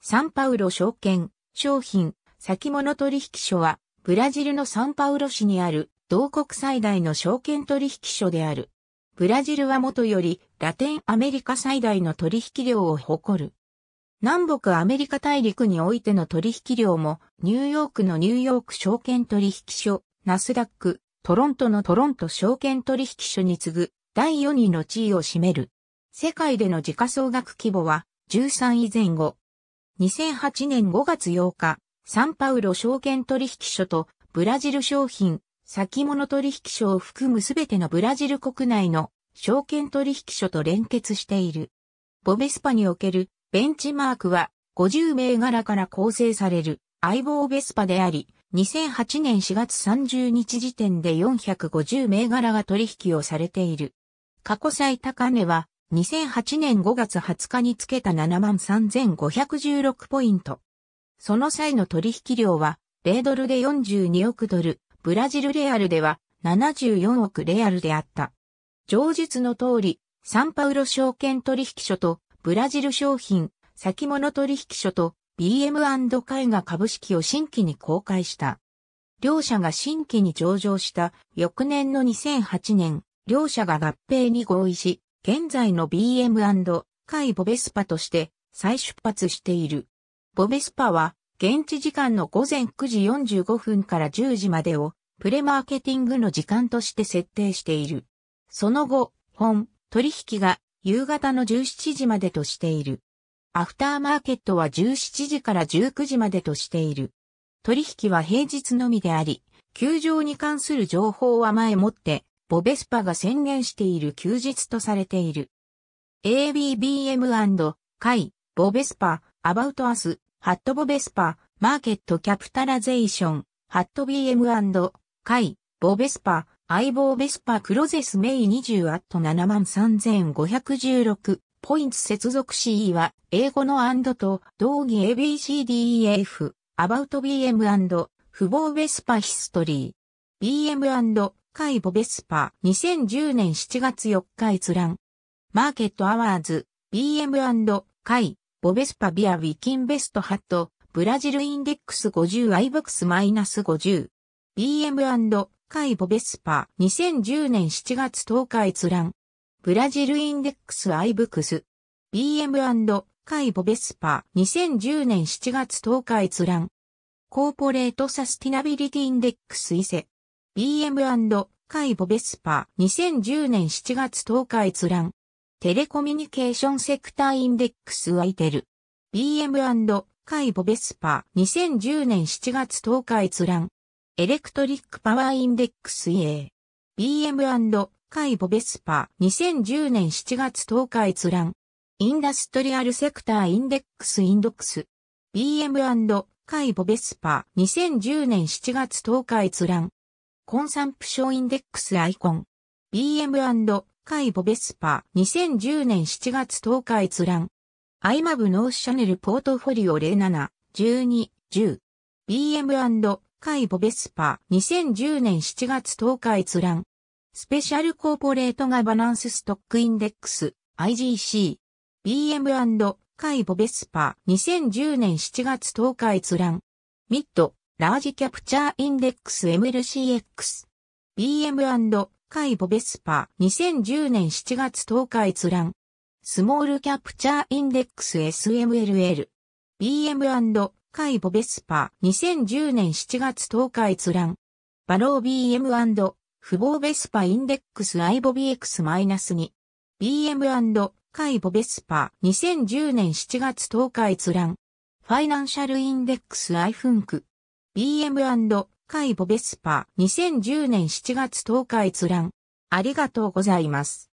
サンパウロ証券、商品、先物取引所は、ブラジルのサンパウロ市にある、同国最大の証券取引所である。ブラジルはもとより、ラテンアメリカ最大の取引量を誇る。南北アメリカ大陸においての取引量も、ニューヨークのニューヨーク証券取引所、ナスダック、トロントのトロント証券取引所に次ぐ、第4位の地位を占める。世界での時価総額規模は、13位前後。2008年5月8日、サンパウロ証券取引所とブラジル商品、先物取引所を含むすべてのブラジル国内の証券取引所と連結している。ボベスパにおけるベンチマークは50銘柄から構成される相棒ベスパであり、2008年4月30日時点で450銘柄が取引をされている。過去最高値は2008年5月20日につけた73,516ポイント。その際の取引量は、米ドルで42億ドル、ブラジルレアルでは74億レアルであった。上述の通り、サンパウロ証券取引所とブラジル商品、先物取引所と b m 会が株式を新規に公開した。両社が新規に上場した翌年の2008年、両社が合併に合意し、現在の BM& 海ボベスパとして再出発している。ボベスパは現地時間の午前9時45分から10時までをプレマーケティングの時間として設定している。その後、本、取引が夕方の17時までとしている。アフターマーケットは17時から19時までとしている。取引は平日のみであり、球場に関する情報は前もってボベスパが宣言している休日とされている。ABBM& 会、ボベスパ、アバウトアス、ハットボベスパ、マーケットキャプタラゼーション、ハット BM& 会、ボベスパ、相棒ベスパクロゼスメイ20アット73516ポイント接続 CE は英語のアンドと同義 ABCDEF アバウト BM& 不防ベスパヒストリー BM& カイボベスパ2010年7月4日閲覧。マーケットアワーズ、BM& カイボベスパビアウィキンベストハット、ブラジルインデックス50クスマイナス5 0 BM& カイボベスパ2010年7月10日閲覧。ブラジルインデックスアイブックス。BM& カイボベスパ2010年7月10日閲覧。コーポレートサスティナビリティインデックス伊勢。BM& カイボベスパ2010年7月10日閲覧。テレコミュニケーションセクターインデックスワイテル。BM& カイボベスパ2010年7月10日閲覧。エレクトリックパワーインデックス EA。BM& カイボベスパ2010年7月10日閲覧。インダストリアルセクターインデックスインドックス。BM& カイボベスパ2010年7月10日閲覧。コンサンプションインデックスアイコン。BM& イボベスパー2010年7月10日閲覧。アイマブノースシャネルポートフォリオ07、12、10。BM& イボベスパー2010年7月10日閲覧。スペシャルコーポレートガバナンスストックインデックス IGC。BM& イボベスパー2010年7月10日閲覧。ミッドラージキャプチャーインデックス MLCX。BM& カイボベスパ2010年7月10日閲覧。スモールキャプチャーインデックス SMLL。BM& カイボベスパ2010年7月10日閲覧。バロー BM& 不防ベスパインデックスアイボビ x 2 BM& カイボベスパ2010年7月10日閲覧。ファイナンシャルインデックス i イフンク。BM& カイボベスパ2010年7月10日閲覧。ありがとうございます。